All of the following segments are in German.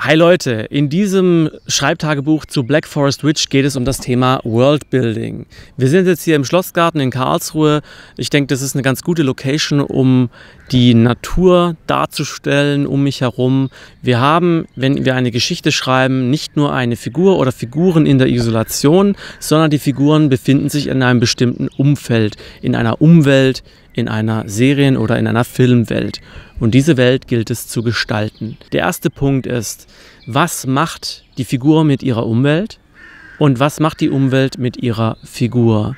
Hi Leute, in diesem Schreibtagebuch zu Black Forest Witch geht es um das Thema Worldbuilding. Wir sind jetzt hier im Schlossgarten in Karlsruhe. Ich denke, das ist eine ganz gute Location, um die Natur darzustellen um mich herum. Wir haben, wenn wir eine Geschichte schreiben, nicht nur eine Figur oder Figuren in der Isolation, sondern die Figuren befinden sich in einem bestimmten Umfeld, in einer Umwelt, in einer Serien- oder in einer Filmwelt. Und diese Welt gilt es zu gestalten. Der erste Punkt ist, was macht die Figur mit ihrer Umwelt und was macht die Umwelt mit ihrer Figur?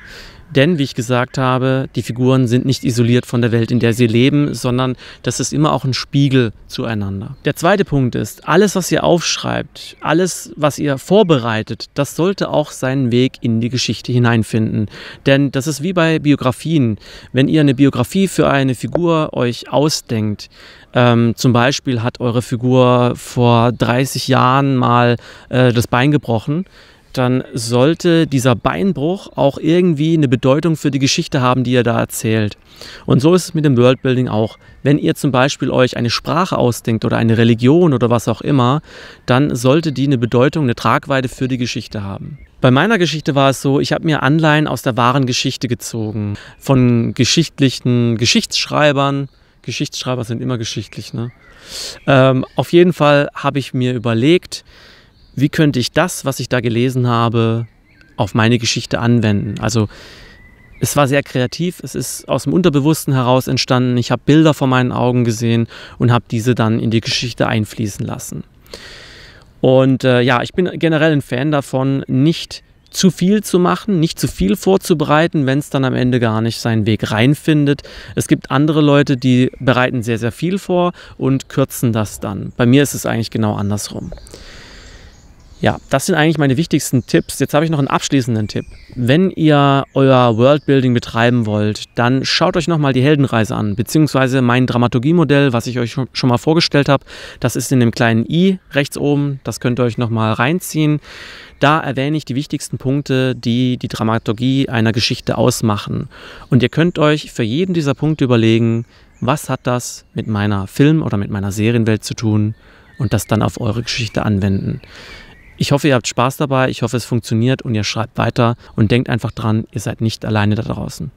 Denn, wie ich gesagt habe, die Figuren sind nicht isoliert von der Welt, in der sie leben, sondern das ist immer auch ein Spiegel zueinander. Der zweite Punkt ist, alles, was ihr aufschreibt, alles, was ihr vorbereitet, das sollte auch seinen Weg in die Geschichte hineinfinden. Denn das ist wie bei Biografien. Wenn ihr eine Biografie für eine Figur euch ausdenkt, ähm, zum Beispiel hat eure Figur vor 30 Jahren mal äh, das Bein gebrochen, dann sollte dieser Beinbruch auch irgendwie eine Bedeutung für die Geschichte haben, die ihr da erzählt. Und so ist es mit dem Worldbuilding auch. Wenn ihr zum Beispiel euch eine Sprache ausdenkt oder eine Religion oder was auch immer, dann sollte die eine Bedeutung, eine Tragweite für die Geschichte haben. Bei meiner Geschichte war es so, ich habe mir Anleihen aus der wahren Geschichte gezogen. Von geschichtlichen Geschichtsschreibern. Geschichtsschreiber sind immer geschichtlich, ne? Ähm, auf jeden Fall habe ich mir überlegt, wie könnte ich das, was ich da gelesen habe, auf meine Geschichte anwenden. Also es war sehr kreativ, es ist aus dem Unterbewussten heraus entstanden, ich habe Bilder vor meinen Augen gesehen und habe diese dann in die Geschichte einfließen lassen. Und äh, ja, ich bin generell ein Fan davon, nicht zu viel zu machen, nicht zu viel vorzubereiten, wenn es dann am Ende gar nicht seinen Weg reinfindet. Es gibt andere Leute, die bereiten sehr, sehr viel vor und kürzen das dann. Bei mir ist es eigentlich genau andersrum. Ja, das sind eigentlich meine wichtigsten Tipps. Jetzt habe ich noch einen abschließenden Tipp. Wenn ihr euer Worldbuilding betreiben wollt, dann schaut euch nochmal die Heldenreise an, beziehungsweise mein Dramaturgiemodell, was ich euch schon mal vorgestellt habe. Das ist in dem kleinen i rechts oben. Das könnt ihr euch nochmal reinziehen. Da erwähne ich die wichtigsten Punkte, die die Dramaturgie einer Geschichte ausmachen. Und ihr könnt euch für jeden dieser Punkte überlegen, was hat das mit meiner Film- oder mit meiner Serienwelt zu tun und das dann auf eure Geschichte anwenden. Ich hoffe, ihr habt Spaß dabei, ich hoffe, es funktioniert und ihr schreibt weiter und denkt einfach dran, ihr seid nicht alleine da draußen.